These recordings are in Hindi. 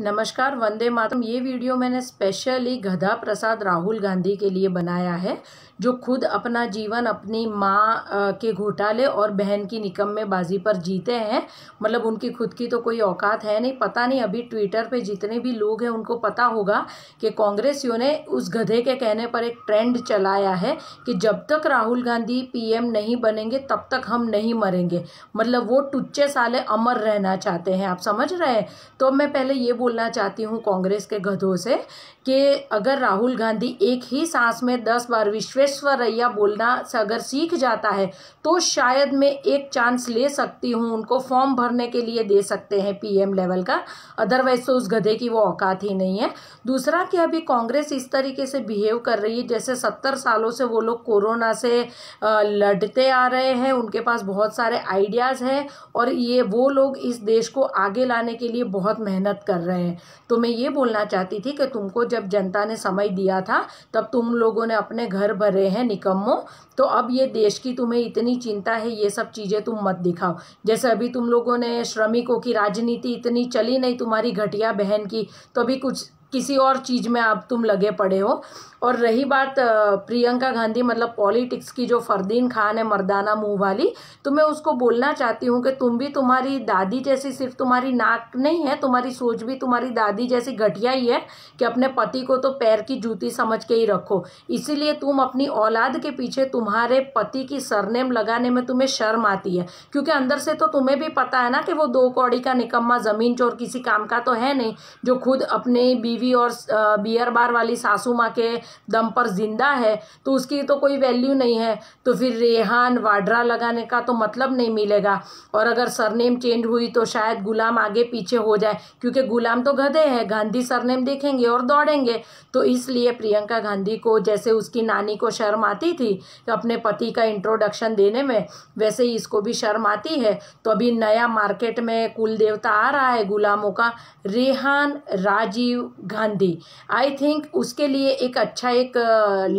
नमस्कार वंदे मातम ये वीडियो मैंने स्पेशली गधा प्रसाद राहुल गांधी के लिए बनाया है जो खुद अपना जीवन अपनी माँ के घोटाले और बहन की में बाजी पर जीते हैं मतलब उनकी खुद की तो कोई औकात है नहीं पता नहीं अभी ट्विटर पे जितने भी लोग हैं उनको पता होगा कि कांग्रेसियों ने उस गधे के कहने पर एक ट्रेंड चलाया है कि जब तक राहुल गांधी पी नहीं बनेंगे तब तक हम नहीं मरेंगे मतलब वो टुच्चे साले अमर रहना चाहते हैं आप समझ रहे हैं तो मैं पहले ये बोल बोलना चाहती हूँ कांग्रेस के गधों से कि अगर राहुल गांधी एक ही सांस में दस बार विश्वेश्वरैया बोलना से अगर सीख जाता है तो शायद मैं एक चांस ले सकती हूँ उनको फॉर्म भरने के लिए दे सकते हैं पीएम लेवल का अदरवाइज तो उस गधे की वो औकात ही नहीं है दूसरा कि अभी कांग्रेस इस तरीके से बिहेव कर रही है जैसे सत्तर सालों से वो लोग कोरोना से लड़ते आ रहे हैं उनके पास बहुत सारे आइडियाज़ हैं और ये वो लोग इस देश को आगे लाने के लिए बहुत मेहनत कर रहे हैं रहे हैं तो मैं ये बोलना चाहती थी कि तुमको जब जनता ने समय दिया था तब तुम लोगों ने अपने घर भरे हैं निकम्मों तो अब ये देश की तुम्हें इतनी चिंता है ये सब चीज़ें तुम मत दिखाओ जैसे अभी तुम लोगों ने श्रमिकों की राजनीति इतनी चली नहीं तुम्हारी घटिया बहन की तो अभी कुछ किसी और चीज़ में आप तुम लगे पड़े हो और रही बात प्रियंका गांधी मतलब पॉलिटिक्स की जो फरदीन खान है मर्दाना मुंह वाली तो मैं उसको बोलना चाहती हूँ कि तुम भी तुम्हारी दादी जैसी सिर्फ तुम्हारी नाक नहीं है तुम्हारी सोच भी तुम्हारी दादी जैसी घटिया ही है कि अपने पति को तो पैर की जूती समझ के ही रखो इसीलिए तुम अपनी औलाद के पीछे तुम्हारे पति की सरनेम लगाने में तुम्हें शर्म आती है क्योंकि अंदर से तो तुम्हें भी पता है ना कि वो दो कौड़ी का निकम्मा ज़मीन चोर किसी काम का तो है नहीं जो खुद अपने बीवी बीवी और बियर बार वाली सासू माँ के दम पर जिंदा है तो उसकी तो कोई वैल्यू नहीं है तो फिर रेहान वाड्रा लगाने का तो मतलब नहीं मिलेगा और अगर सरनेम चेंज हुई तो शायद गुलाम आगे पीछे हो जाए क्योंकि गुलाम तो गधे हैं गांधी सरनेम देखेंगे और दौड़ेंगे तो इसलिए प्रियंका गांधी को जैसे उसकी नानी को शर्म आती थी तो अपने पति का इंट्रोडक्शन देने में वैसे ही इसको भी शर्म आती है तो अभी नया मार्केट में कुल देवता आ रहा है गुलामों का रेहान राजीव गांधी आई थिंक उसके लिए एक अच्छा एक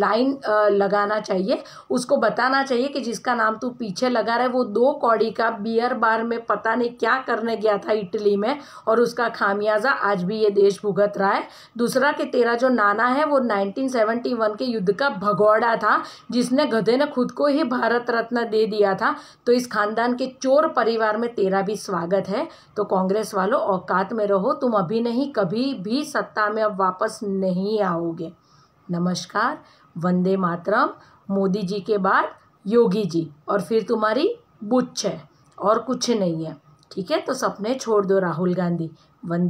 लाइन लगाना चाहिए उसको बताना चाहिए कि जिसका नाम तू पीछे लगा रहा है वो दो कौड़ी का बियर बार में पता नहीं क्या करने गया था इटली में और उसका खामियाजा आज भी ये देश भुगत रहा है दूसरा कि तेरा जो नाना है वो 1971 के युद्ध का भगौड़ा था जिसने गधे ने खुद को ही भारत रत्न दे दिया था तो इस खानदान के चोर परिवार में तेरा भी स्वागत है तो कांग्रेस वालों औकात में रहो तुम अभी नहीं कभी भी सत्ता सत्ता में अब वापस नहीं आओगे नमस्कार वंदे मातरम मोदी जी के बाद योगी जी और फिर तुम्हारी बुच्छ है और कुछ नहीं है ठीक है तो सपने छोड़ दो राहुल गांधी वंदे